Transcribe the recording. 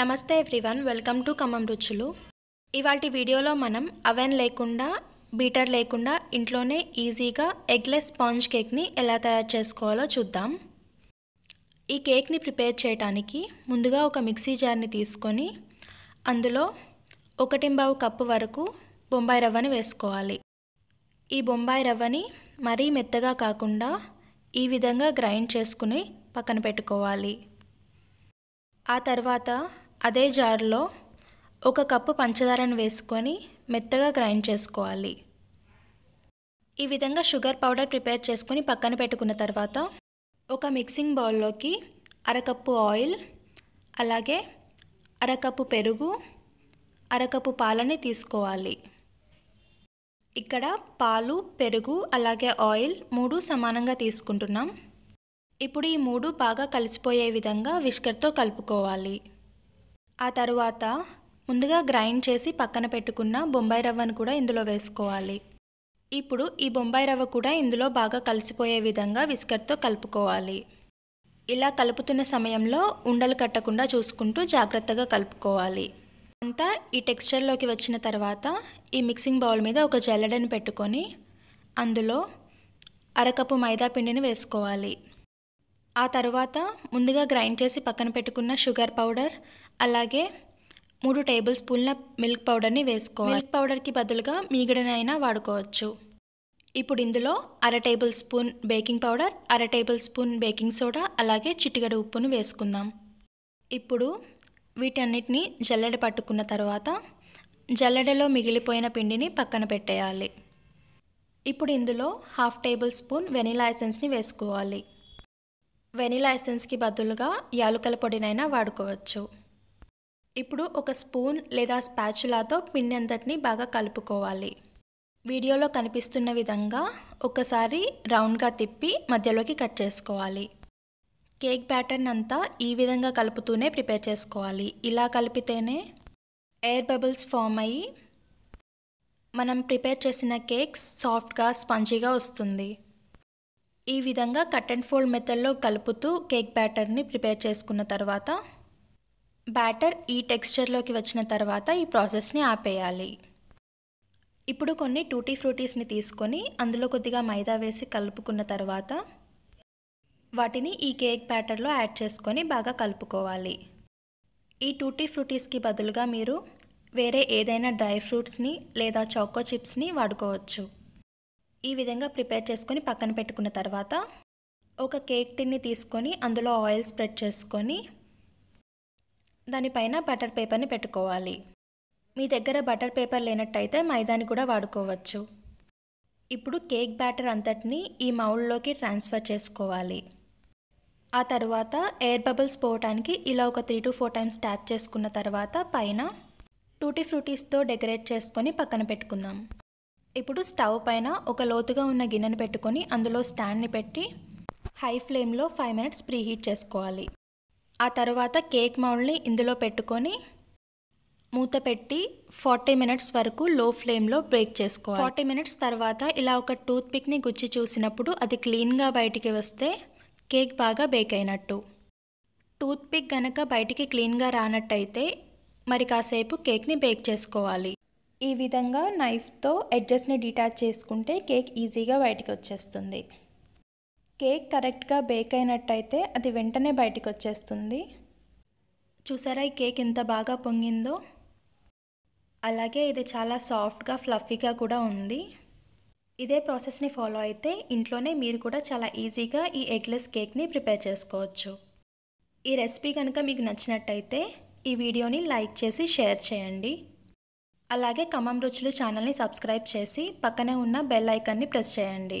నమస్తే everyone welcome to Khammam రుచులు ఇవాటి వీడియోలో మనం అవెన్ లేకుండా బీటర్ లేకుండా ఇంట్లోనే ఈజీగా ఎగ్లెస్ స్పాంజ్ కేక్ని ఎలా తయారు చేసుకోవాలో చూద్దాం ఈ కేక్ని ప్రిపేర్ చేయడానికి ముందుగా ఒక మిక్సీ జార్ని తీసుకొని అందులో ఒకటింబావు కప్పు వరకు బొంబాయి రవ్వని వేసుకోవాలి ఈ బొంబాయి రవ్వని మరీ మెత్తగా కాకుండా ఈ విధంగా గ్రైండ్ చేసుకుని పక్కన పెట్టుకోవాలి ఆ తర్వాత అదే జార్లో ఒక కప్పు పంచదారను వేసుకొని మెత్తగా గ్రైండ్ చేసుకోవాలి ఈ విధంగా షుగర్ పౌడర్ ప్రిపేర్ చేసుకొని పక్కన పెట్టుకున్న తర్వాత ఒక మిక్సింగ్ బౌల్లోకి అరకప్పు ఆయిల్ అలాగే అరకప్పు పెరుగు అరకప్పు పాలని తీసుకోవాలి ఇక్కడ పాలు పెరుగు అలాగే ఆయిల్ మూడు సమానంగా తీసుకుంటున్నాం ఇప్పుడు ఈ మూడు బాగా కలిసిపోయే విధంగా విష్కర్తో కలుపుకోవాలి ఆ తర్వాత ముందుగా గ్రైండ్ చేసి పక్కన పెట్టుకున్న బొంబాయి రవ్వను కూడా ఇందులో వేసుకోవాలి ఇప్పుడు ఈ బొంబాయి రవ్వ కూడా ఇందులో బాగా కలిసిపోయే విధంగా విస్కర్తో కలుపుకోవాలి ఇలా కలుపుతున్న సమయంలో ఉండలు కట్టకుండా చూసుకుంటూ జాగ్రత్తగా కలుపుకోవాలి అంతా ఈ టెక్స్చర్లోకి వచ్చిన తర్వాత ఈ మిక్సింగ్ బౌల్ మీద ఒక జల్లెడని పెట్టుకొని అందులో అరకప్పు మైదా పిండిని వేసుకోవాలి ఆ తర్వాత ముందుగా గ్రైండ్ చేసి పక్కన పెట్టుకున్న షుగర్ పౌడర్ అలాగే మూడు టేబుల్ స్పూన్ల మిల్క్ పౌడర్ని వేసుకోవాలి మిల్క్ పౌడర్కి బదులుగా మీగడనైనా వాడుకోవచ్చు ఇప్పుడు ఇందులో అర టేబుల్ స్పూన్ బేకింగ్ పౌడర్ అర టేబుల్ స్పూన్ బేకింగ్ సోడా అలాగే చిట్టిగడ ఉప్పును వేసుకుందాం ఇప్పుడు వీటన్నిటిని జల్లెడ పట్టుకున్న తర్వాత జల్లెడలో మిగిలిపోయిన పిండిని పక్కన పెట్టేయాలి ఇప్పుడు ఇందులో హాఫ్ టేబుల్ స్పూన్ వెనీలా ఎసెన్స్ని వేసుకోవాలి వెనీలా ఎసెన్స్కి బదులుగా యాలుకల పొడినైనా వాడుకోవచ్చు ఇప్పుడు ఒక స్పూన్ లేదా స్పాచులాతో పిండి అంతటిని బాగా కలుపుకోవాలి వీడియోలో కనిపిస్తున్న విధంగా ఒకసారి రౌండ్గా తిప్పి మధ్యలోకి కట్ చేసుకోవాలి కేక్ ప్యాటర్న్ అంతా ఈ విధంగా కలుపుతూనే ప్రిపేర్ చేసుకోవాలి ఇలా కలిపితేనే ఎయిర్ బబుల్స్ ఫామ్ అయ్యి మనం ప్రిపేర్ చేసిన కేక్ సాఫ్ట్గా స్పంజీగా వస్తుంది ఈ విధంగా కట్ అండ్ ఫోల్డ్ మెథడ్లో కలుపుతూ కేక్ బ్యాటర్ని ప్రిపేర్ చేసుకున్న తర్వాత బ్యాటర్ ఈ టెక్స్చర్లోకి వచ్చిన తర్వాత ఈ ప్రాసెస్ని ఆపేయాలి ఇప్పుడు కొన్ని టూటీ ఫ్రూటీస్ని తీసుకొని అందులో కొద్దిగా మైదా వేసి కలుపుకున్న తర్వాత వాటిని ఈ కేక్ బ్యాటర్లో యాడ్ చేసుకొని బాగా కలుపుకోవాలి ఈ టూటీ ఫ్రూటీస్కి బదులుగా మీరు వేరే ఏదైనా డ్రై ఫ్రూట్స్ని లేదా చాకో చిప్స్ని వాడుకోవచ్చు ఈ విధంగా ప్రిపేర్ చేసుకొని పక్కన పెట్టుకున్న తర్వాత ఒక కేక్ టిన్ని తీసుకొని అందులో ఆయిల్ స్ప్రెడ్ చేసుకొని దానిపైన బటర్ పేపర్ని పెట్టుకోవాలి మీ దగ్గర బటర్ పేపర్ లేనట్టయితే మైదాని కూడా వాడుకోవచ్చు ఇప్పుడు కేక్ బ్యాటర్ అంతటిని ఈ మౌల్లోకి ట్రాన్స్ఫర్ చేసుకోవాలి ఆ తర్వాత ఎయిర్ బబుల్స్ పోవటానికి ఇలా ఒక three to four times tap చేసుకున్న తర్వాత పైన టూటీ ఫ్రూటీస్తో డెకరేట్ చేసుకొని పక్కన పెట్టుకుందాం ఇప్పుడు స్టవ్ పైన ఒక లోతుగా ఉన్న గిన్నెను పెట్టుకొని అందులో స్టాండ్ని పెట్టి హై ఫ్లేమ్లో ఫైవ్ మినిట్స్ ప్రీహీట్ చేసుకోవాలి ఆ తర్వాత కేక్ మౌల్ని ఇందులో పెట్టుకొని మూత పెట్టి ఫార్టీ మినిట్స్ వరకు లో ఫ్లేమ్లో బ్రేక్ చేసుకో ఫార్టీ మినిట్స్ తర్వాత ఇలా ఒక టూత్ పిక్ని గుచ్చి చూసినప్పుడు అది క్లీన్గా బయటికి వస్తే కేక్ బాగా బేక్ అయినట్టు టూత్ పిక్ గనక బయటికి క్లీన్గా రానట్టయితే మరి కాసేపు కేక్ని బేక్ చేసుకోవాలి ఈ విధంగా నైఫ్తో ఎడ్జెస్ని డిటాచ్ చేసుకుంటే కేక్ ఈజీగా బయటికి వచ్చేస్తుంది కేక్ కరెక్ట్గా బేక్ అయినట్టయితే అది వెంటనే బయటికి వచ్చేస్తుంది చూసారా ఈ కేక్ ఎంత బాగా పొంగిందో అలాగే ఇది చాలా సాఫ్ట్గా ఫ్లఫీగా కూడా ఉంది ఇదే ప్రాసెస్ని ఫాలో అయితే ఇంట్లోనే మీరు కూడా చాలా ఈజీగా ఈ ఎగ్లెస్ కేక్ని ప్రిపేర్ చేసుకోవచ్చు ఈ రెసిపీ కనుక మీకు నచ్చినట్టయితే ఈ వీడియోని లైక్ చేసి షేర్ చేయండి అలాగే ఖమ్మం రుచులు ఛానల్ని సబ్స్క్రైబ్ చేసి పక్కనే ఉన్న బెల్ ఐకాన్ని ప్రెస్ చేయండి